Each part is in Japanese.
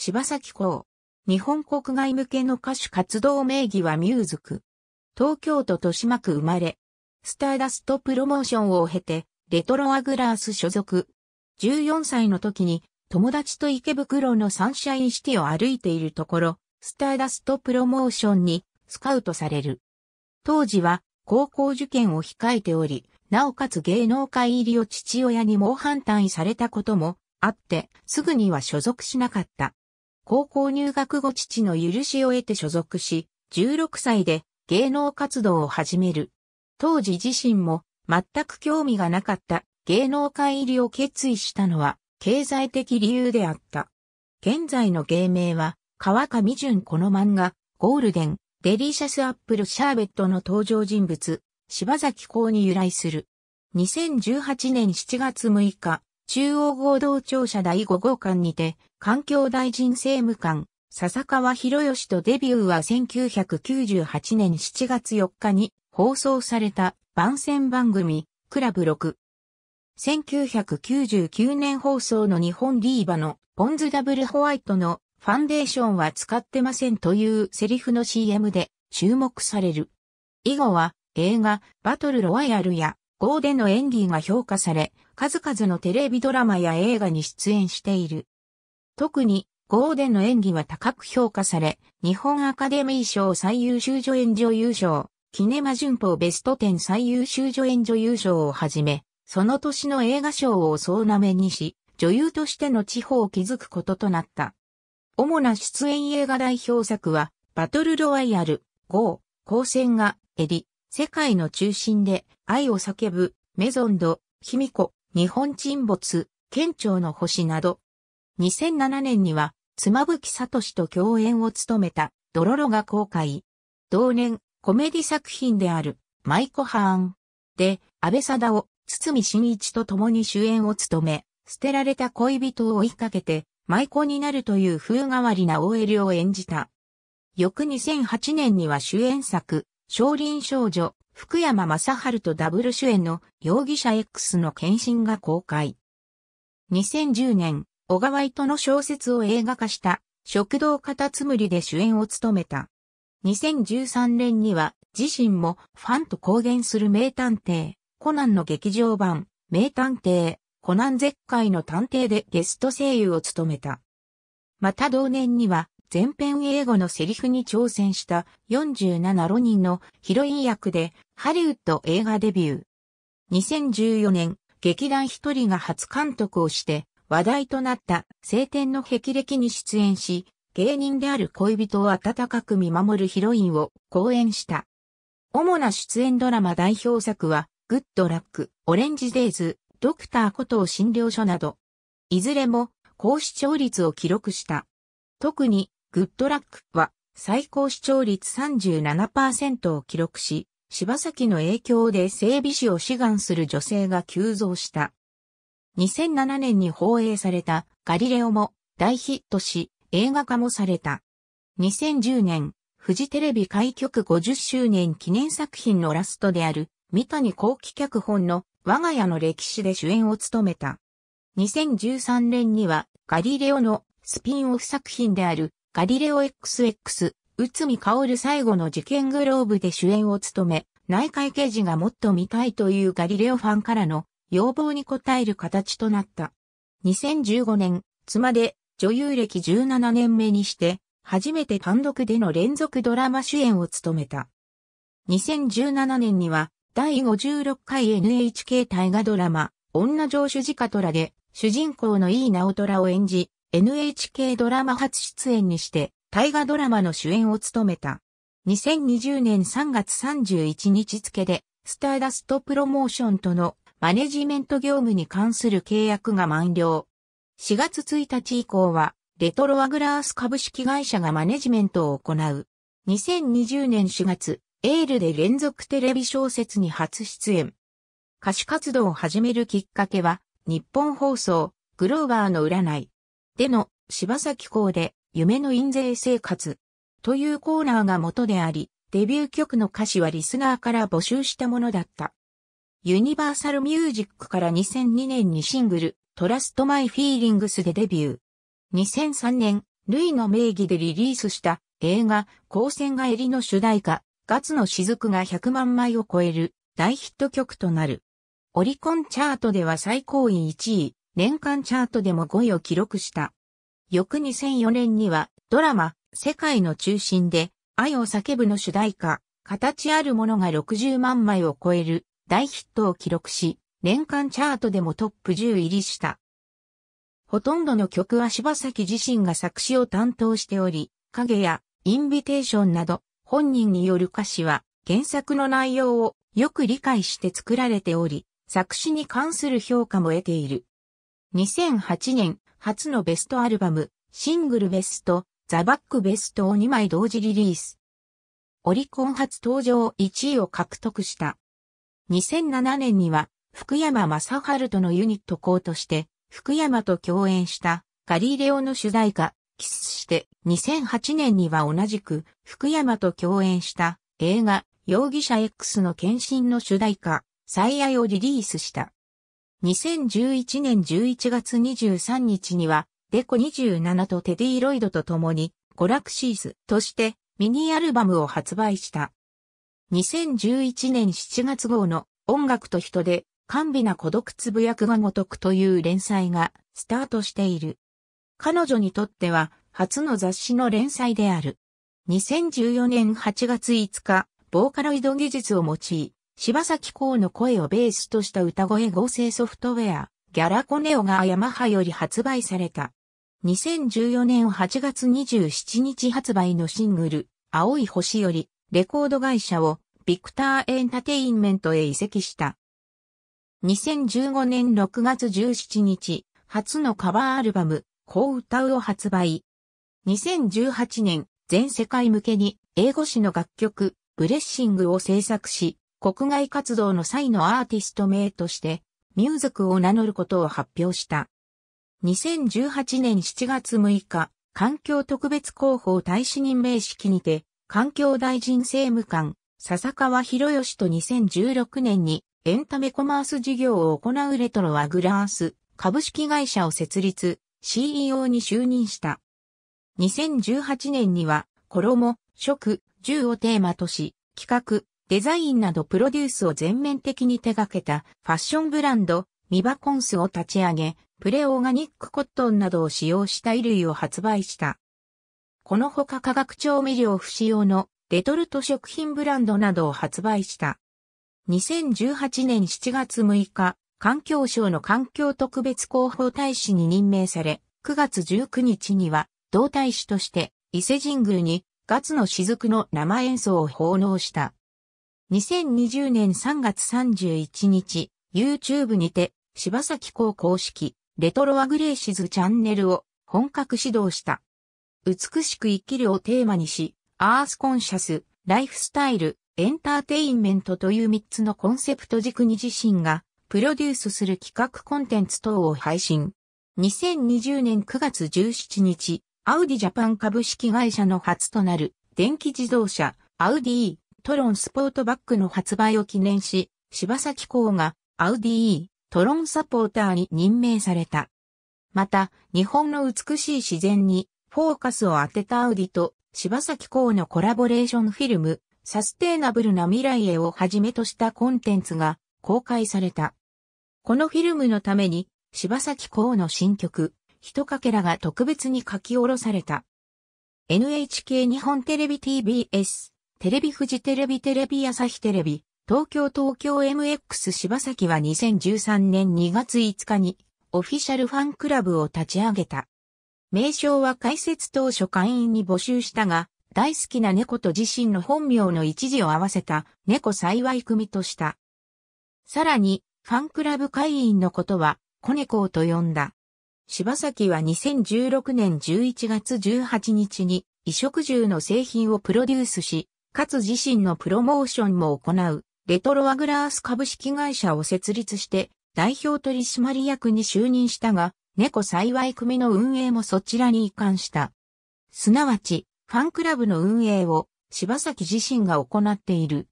柴崎公。日本国外向けの歌手活動名義はミューズク。東京都豊島区生まれ。スターダストプロモーションを経て、レトロアグラース所属。14歳の時に、友達と池袋のサンシャインシティを歩いているところ、スターダストプロモーションにスカウトされる。当時は高校受験を控えており、なおかつ芸能界入りを父親に猛反対されたこともあって、すぐには所属しなかった。高校入学後父の許しを得て所属し、16歳で芸能活動を始める。当時自身も全く興味がなかった芸能界入りを決意したのは経済的理由であった。現在の芸名は川上淳この漫画、ゴールデン、デリシャスアップルシャーベットの登場人物、柴崎公に由来する。2018年7月6日、中央合同庁舎第5号館にて、環境大臣政務官、笹川博義とデビューは1998年7月4日に放送された番宣番組、クラブ6。1999年放送の日本リーバのポンズダブルホワイトのファンデーションは使ってませんというセリフの CM で注目される。以後は映画バトルロワイヤルやゴーでの演技が評価され、数々のテレビドラマや映画に出演している。特に、ゴーデンの演技は高く評価され、日本アカデミー賞最優秀助演女優賞、キネマ旬報ベスト10最優秀助演女優賞をはじめ、その年の映画賞を総なめにし、女優としての地方を築くこととなった。主な出演映画代表作は、バトルロワイヤル、ゴー、光線が、エリ、世界の中心で、愛を叫ぶ、メゾンド、卑弥呼、日本沈没、県庁の星など、2007年には、妻夫木聡と共演を務めた、ドロロが公開。同年、コメディ作品である、マイコハーン。で、安倍貞夫、堤真一と共に主演を務め、捨てられた恋人を追いかけて、舞妓になるという風変わりな OL を演じた。翌2008年には主演作、少林少女、福山雅治とダブル主演の容疑者 X の検診が公開。2010年、小川糸の小説を映画化した食堂片つむりで主演を務めた。2013年には自身もファンと公言する名探偵、コナンの劇場版、名探偵、コナン絶海の探偵でゲスト声優を務めた。また同年には全編英語のセリフに挑戦した47ロニンのヒロイン役でハリウッド映画デビュー。2014年、劇団一人が初監督をして話題となった晴天の霹靂に出演し、芸人である恋人を温かく見守るヒロインを講演した。主な出演ドラマ代表作は、グッドラック、オレンジデイズ、ドクターこと診療所など、いずれも高視聴率を記録した。特にグッドラックは最高視聴率37%を記録し、柴崎の影響で整備士を志願する女性が急増した。2007年に放映されたガリレオも大ヒットし映画化もされた。2010年、フジテレビ開局50周年記念作品のラストである三谷幸喜脚本の我が家の歴史で主演を務めた。2013年にはガリレオのスピンオフ作品であるガリレオ XX、内海薫最後の事件グローブで主演を務め、内海刑事がもっと見たいというガリレオファンからの要望に応える形となった。2015年、妻で女優歴17年目にして、初めて単独での連続ドラマ主演を務めた。2017年には、第56回 NHK 大河ドラマ、女上主ジカトラで、主人公の井伊直虎を演じ、NHK ドラマ初出演にして、大河ドラマの主演を務めた。2020年3月31日付で、スターダストプロモーションとのマネジメント業務に関する契約が満了。4月1日以降は、レトロアグラース株式会社がマネジメントを行う。2020年4月、エールで連続テレビ小説に初出演。歌手活動を始めるきっかけは、日本放送、グローバーの占い。での柴崎公で夢の印税生活というコーナーが元であり、デビュー曲の歌詞はリスナーから募集したものだった。ユニバーサルミュージックから2002年にシングル、トラストマイフィーリングスでデビュー。2003年、ルイの名義でリリースした映画、光線が襟の主題歌、ガツの雫が100万枚を超える大ヒット曲となる。オリコンチャートでは最高位1位、年間チャートでも5位を記録した。翌2004年にはドラマ、世界の中心で愛を叫ぶの主題歌、形あるものが60万枚を超える大ヒットを記録し、年間チャートでもトップ10入りした。ほとんどの曲は柴崎自身が作詞を担当しており、影やインビテーションなど本人による歌詞は原作の内容をよく理解して作られており、作詞に関する評価も得ている。2008年初のベストアルバム、シングルベスト、ザバックベストを2枚同時リリース。オリコン初登場1位を獲得した。2007年には、福山雅治とのユニット校として、福山と共演したガリレオの主題歌、キスして、2008年には同じく福山と共演した映画、容疑者 X の献身の主題歌、最愛をリリースした。2011年11月23日には、デコ27とテディ・ロイドと共に、ゴラクシーズとしてミニアルバムを発売した。2011年7月号の音楽と人で、甘美な孤独つぶやくがごとくという連載がスタートしている。彼女にとっては初の雑誌の連載である。2014年8月5日、ボーカロイド技術を用い、柴崎公の声をベースとした歌声合成ソフトウェア、ギャラコネオがヤマハより発売された。2014年8月27日発売のシングル、青い星より、レコード会社をビクターエンタテインメントへ移籍した。2015年6月17日、初のカバーアルバム、こう歌うを発売。2018年、全世界向けに英語詞の楽曲、ブレッシングを制作し、国外活動の際のアーティスト名として、ミューズクを名乗ることを発表した。2018年7月6日、環境特別広報大使任命式にて、環境大臣政務官、笹川博義と2016年にエンタメコマース事業を行うレトロはグラース株式会社を設立、CEO に就任した。2018年には、衣、食、銃をテーマとし、企画、デザインなどプロデュースを全面的に手掛けたファッションブランド、ミバコンスを立ち上げ、プレオーガニックコットンなどを使用した衣類を発売した。このほか化学調味料不使用のレトルト食品ブランドなどを発売した。2018年7月6日、環境省の環境特別広報大使に任命され、9月19日には、同大使として、伊勢神宮に、ガツの雫の生演奏を奉納した。2020年3月31日、YouTube にて、柴崎校公式、レトロアグレーシズチャンネルを本格始動した。美しく生きるをテーマにし、アースコンシャス、ライフスタイル、エンターテインメントという3つのコンセプト軸に自身がプロデュースする企画コンテンツ等を配信。2020年9月17日、アウディジャパン株式会社の初となる電気自動車、アウディトロンスポートバッグの発売を記念し、柴崎港がアウディ E トロンサポーターに任命された。また、日本の美しい自然にフォーカスを当てたアウディと柴崎港のコラボレーションフィルム、サステイナブルな未来へをはじめとしたコンテンツが公開された。このフィルムのために、柴崎港の新曲、ひとかけらが特別に書き下ろされた。NHK 日本テレビ TBS テレビ富士テレビテレビ朝日テレビ、東京東京 MX 柴崎は2013年2月5日にオフィシャルファンクラブを立ち上げた。名称は開設当初会員に募集したが、大好きな猫と自身の本名の一字を合わせた猫幸い組とした。さらに、ファンクラブ会員のことは、子猫と呼んだ。柴崎は2016年11月18日に、衣食住の製品をプロデュースし、かつ自身のプロモーションも行う、レトロアグラース株式会社を設立して、代表取締役に就任したが、猫幸い組の運営もそちらに移管した。すなわち、ファンクラブの運営を柴崎自身が行っている。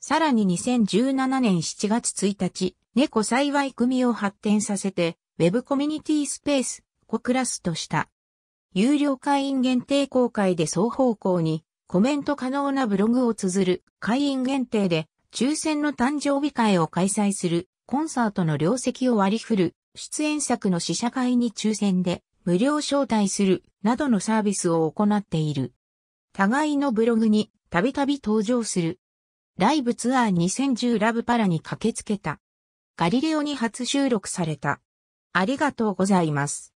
さらに2017年7月1日、猫幸い組を発展させて、ウェブコミュニティスペース、コクラスとした。有料会員限定公開で双方向にコメント可能なブログを綴る、会員限定で、抽選の誕生日会を開催する、コンサートの両席を割り振る、出演作の試写会に抽選で、無料招待する、などのサービスを行っている。互いのブログに、たびたび登場する。ライブツアー2010ラブパラに駆けつけた。ガリレオに初収録された。ありがとうございます。